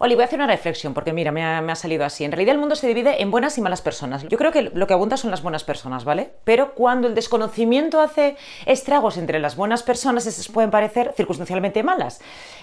Oli, voy a hacer una reflexión porque mira, me ha, salido así. En realidad el mundo se divide en buenas y malas personas. Yo creo que lo que abunda son las buenas personas, ¿vale? Pero cuando el desconocimiento hace estragos entre las buenas personas, esas pueden parecer circunstancialmente malas.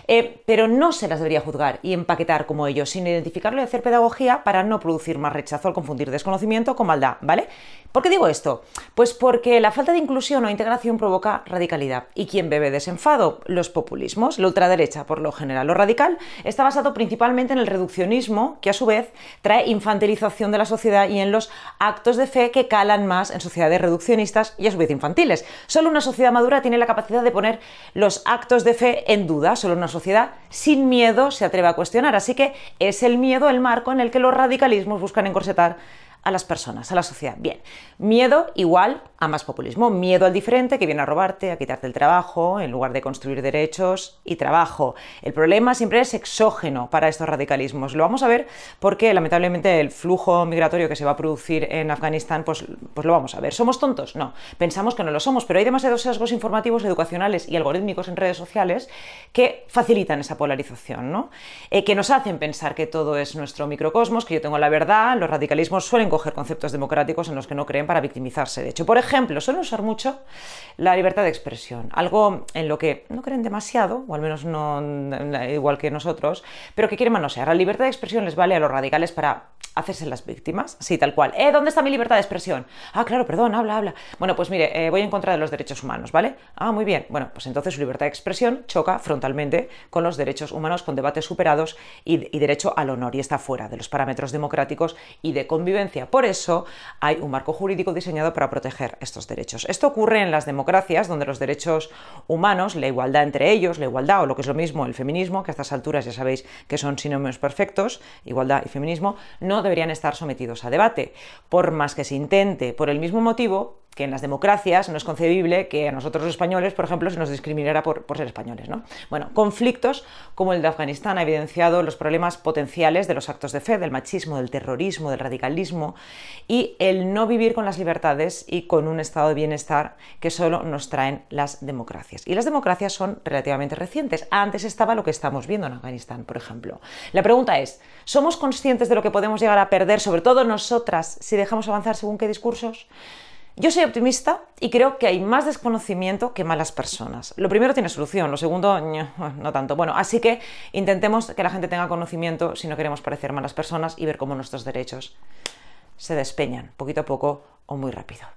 Eh, pero no se las debería juzgar y empaquetar como ellos, sino identificarlo y hacer pedagogía para no producir más rechazo al confundir desconocimiento con maldad, ¿vale? ¿Por qué digo esto? Pues porque la falta de inclusión o integración provoca radicalidad. ¿Y quien bebe desenfado? Los populismos, la ultraderecha por lo general. o radical está basado principalmente en el reduccionismo, que a su vez trae infantilización de la sociedad y en los actos de fe que calan más en sociedades reduccionistas y a su vez infantiles. Solo una sociedad madura tiene la capacidad de poner los actos de fe en duda, solo una sociedad sin miedo se atreve a cuestionar, así que es el miedo el marco en el que los radicalismos buscan encorsetar a las personas, a la sociedad. Bien, miedo igual a más populismo, miedo al diferente que viene a robarte, a quitarte el trabajo, en lugar de construir derechos y trabajo. El problema siempre es exógeno para estos radicalismos. Lo vamos a ver porque lamentablemente el flujo migratorio que se va a producir en Afganistán, pues, pues lo vamos a ver. ¿Somos tontos? No, pensamos que no lo somos, pero hay demasiados sesgos informativos, educacionales y algorítmicos en redes sociales que facilitan esa polarización, ¿no? Eh, que nos hacen pensar que todo es nuestro microcosmos, que yo tengo la verdad, los radicalismos suelen conceptos democráticos en los que no creen para victimizarse. De hecho, por ejemplo, suelen usar mucho la libertad de expresión, algo en lo que no creen demasiado, o al menos no igual que nosotros, pero que quieren manosear. La libertad de expresión les vale a los radicales para hacerse las víctimas, sí, tal cual. ¿Eh? ¿Dónde está mi libertad de expresión? Ah, claro, perdón, habla, habla. Bueno, pues mire, eh, voy en contra de los derechos humanos, ¿vale? Ah, muy bien. Bueno, pues entonces su libertad de expresión choca frontalmente con los derechos humanos, con debates superados y, y derecho al honor, y está fuera de los parámetros democráticos y de convivencia. Por eso hay un marco jurídico diseñado para proteger estos derechos. Esto ocurre en las democracias, donde los derechos humanos, la igualdad entre ellos, la igualdad o lo que es lo mismo, el feminismo, que a estas alturas ya sabéis que son sinónimos perfectos, igualdad y feminismo, no deberían estar sometidos a debate, por más que se intente, por el mismo motivo que en las democracias no es concebible que a nosotros los españoles, por ejemplo, se nos discriminara por, ser españoles. ¿no? Bueno, conflictos como el de Afganistán ha evidenciado los problemas potenciales de los actos de fe, del machismo, del terrorismo, del radicalismo y el no vivir con las libertades y con un estado de bienestar que solo nos traen las democracias. Y las democracias son relativamente recientes. Antes estaba lo que estamos viendo en Afganistán, por ejemplo. La pregunta es, ¿somos conscientes de lo que podemos llegar a perder, sobre todo nosotras, si dejamos avanzar según qué discursos? Yo soy optimista y creo que hay más desconocimiento que malas personas. Lo primero tiene solución, lo segundo no tanto. Bueno, así que intentemos que la gente tenga conocimiento si no queremos parecer malas personas y ver cómo nuestros derechos se despeñan poquito a poco o muy rápido.